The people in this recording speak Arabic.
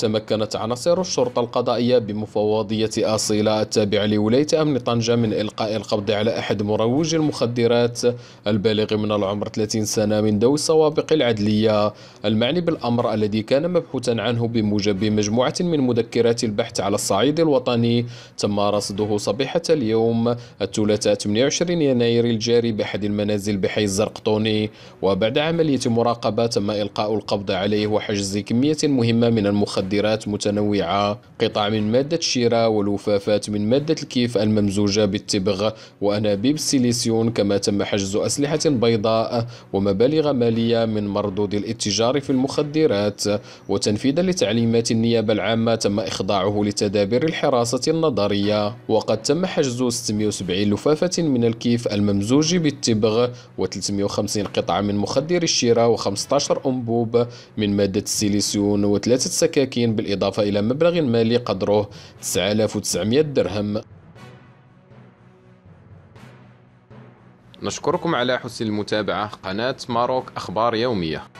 تمكنت عناصر الشرطة القضائية بمفوضية أصيلة التابعة لولاية أمن طنجة من إلقاء القبض على أحد مروجي المخدرات البالغ من العمر 30 سنة من ذوي السوابق العدلية المعني بالأمر الذي كان مبحوثا عنه بموجب مجموعة من مذكرات البحث على الصعيد الوطني تم رصده صبيحة اليوم الثلاثاء 28 يناير الجاري بأحد المنازل بحي الزرقطوني وبعد عملية مراقبة تم إلقاء القبض عليه وحجز كمية مهمة من المخدرات مخدرات متنوعة قطع من مادة الشيرة ولفافات من مادة الكيف الممزوجة بالتبغ وأنابيب السيليسيون كما تم حجز أسلحة بيضاء ومبالغ مالية من مردود الاتجار في المخدرات وتنفيذا لتعليمات النيابة العامة تم إخضاعه لتدابير الحراسة النظرية وقد تم حجز 670 لفافة من الكيف الممزوج بالتبغ و350 قطعة من مخدر الشيرة و15 أنبوب من مادة السيليسيون وثلاثة سكاكين المساكين بالإضافة إلى مبلغ مالي قدره 9900 درهم نشكركم على حسن المتابعة قناة ماروك أخبار يومية